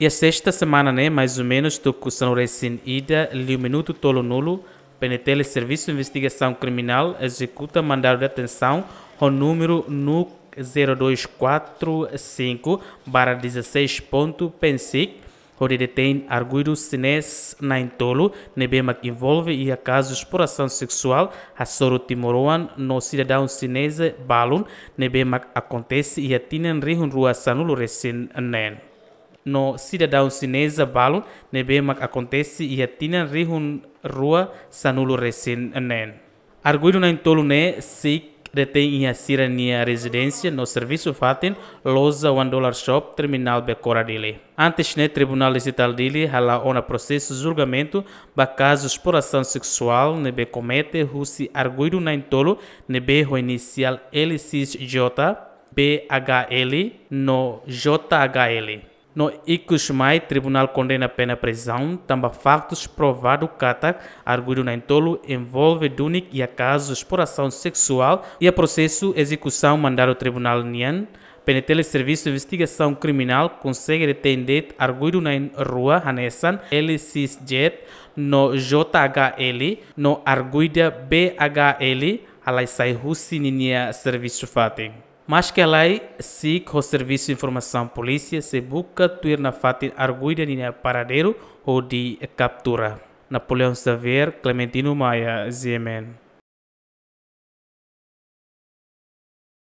E a sexta semana, né, mais ou menos, do que São Recém Ida, li o Minuto Tolo Nulo, PNTL Serviço de Investigação Criminal, executa mandado de atenção ao número NUC 0245 16 Pensic, onde detém arguido sines na intolo, nebema que envolve e acaso exploração por ação sexual a soro timoroan no cidadão sinese balun, nebema acontece e a tinen Rio rua sanulo recém nen no cidadão chinesa Balo, nebema acontece e atina rihun rua sanulo recém nen. Arguido na intolo ne se detém em a nia residência no serviço fatin loza one dollar shop terminal becora dele. Antes ne tribunal digital dele hala ona processo julgamento ba caso exploração sexual nebe comete rusi arguido na intolo nebe ho inicial LCJ BHL no JHL. No o tribunal condena a pena prisão, também factos provado cata, arguido na entolo, envolve Dunik e a exploração sexual e a processo execução mandado tribunal Nian. Penetele Serviço de Investigação Criminal consegue deter arguido na rua Hanessan LCSJET no JHL, no arguida BHL, alaisai Hussininia Serviço Fatem. Mas que lei SIC, o Serviço de Informação Polícia, se busca tuir na fátil arguida de paradeiro ou de captura. Napoleão Xavier, Clementino Maia, Ziemen.